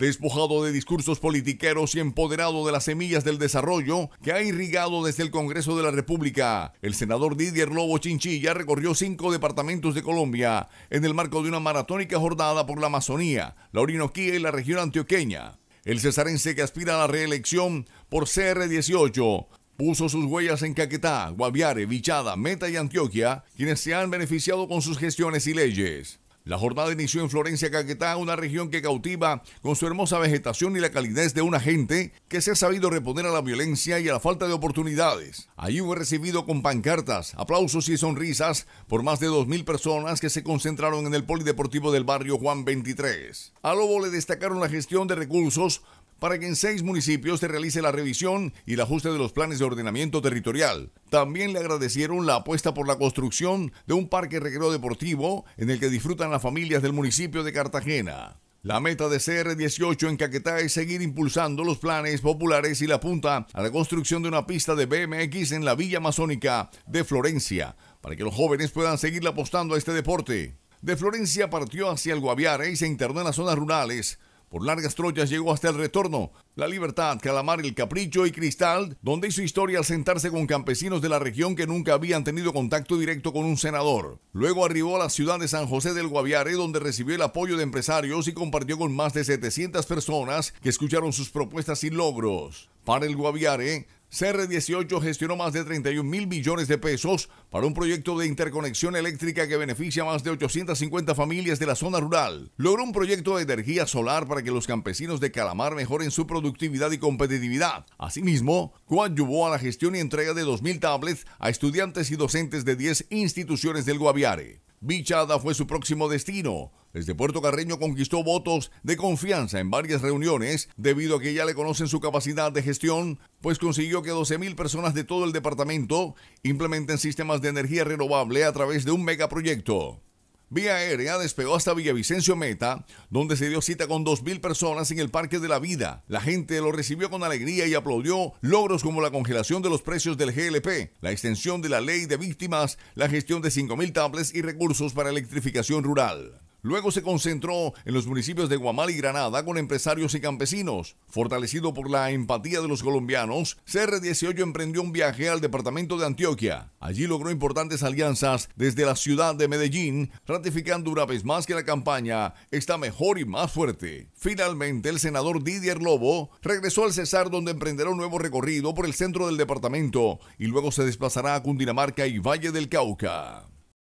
despojado de discursos politiqueros y empoderado de las semillas del desarrollo que ha irrigado desde el Congreso de la República. El senador Didier Lobo Chinchilla recorrió cinco departamentos de Colombia en el marco de una maratónica jornada por la Amazonía, la Orinoquía y la región antioqueña. El cesarense que aspira a la reelección por CR18 puso sus huellas en Caquetá, Guaviare, Vichada, Meta y Antioquia, quienes se han beneficiado con sus gestiones y leyes. La jornada inició en Florencia, Caquetá, una región que cautiva con su hermosa vegetación y la calidez de una gente que se ha sabido reponer a la violencia y a la falta de oportunidades. Allí fue recibido con pancartas, aplausos y sonrisas por más de 2.000 personas que se concentraron en el polideportivo del barrio Juan 23. A Lobo le destacaron la gestión de recursos para que en seis municipios se realice la revisión y el ajuste de los planes de ordenamiento territorial. También le agradecieron la apuesta por la construcción de un parque recreo deportivo en el que disfrutan las familias del municipio de Cartagena. La meta de CR18 en Caquetá es seguir impulsando los planes populares y la punta a la construcción de una pista de BMX en la Villa Amazónica de Florencia, para que los jóvenes puedan seguir apostando a este deporte. De Florencia partió hacia el Guaviare y se internó en las zonas rurales, por largas trochas llegó hasta el retorno, La Libertad, Calamar, El Capricho y Cristal, donde hizo historia al sentarse con campesinos de la región que nunca habían tenido contacto directo con un senador. Luego arribó a la ciudad de San José del Guaviare, donde recibió el apoyo de empresarios y compartió con más de 700 personas que escucharon sus propuestas y logros. Para el Guaviare, CR18 gestionó más de 31 mil millones de pesos para un proyecto de interconexión eléctrica que beneficia a más de 850 familias de la zona rural. Logró un proyecto de energía solar para que los campesinos de Calamar mejoren su productividad y competitividad. Asimismo, coadyuvó a la gestión y entrega de 2.000 tablets a estudiantes y docentes de 10 instituciones del Guaviare. Bichada fue su próximo destino. Desde Puerto Carreño conquistó votos de confianza en varias reuniones debido a que ya le conocen su capacidad de gestión, pues consiguió que 12.000 personas de todo el departamento implementen sistemas de energía renovable a través de un megaproyecto. Vía aérea despegó hasta Villavicencio Meta, donde se dio cita con 2.000 personas en el Parque de la Vida. La gente lo recibió con alegría y aplaudió logros como la congelación de los precios del GLP, la extensión de la ley de víctimas, la gestión de 5.000 tablets y recursos para electrificación rural. Luego se concentró en los municipios de Guamal y Granada con empresarios y campesinos. Fortalecido por la empatía de los colombianos, CR18 emprendió un viaje al departamento de Antioquia. Allí logró importantes alianzas desde la ciudad de Medellín, ratificando una vez más que la campaña está mejor y más fuerte. Finalmente, el senador Didier Lobo regresó al Cesar donde emprenderá un nuevo recorrido por el centro del departamento y luego se desplazará a Cundinamarca y Valle del Cauca.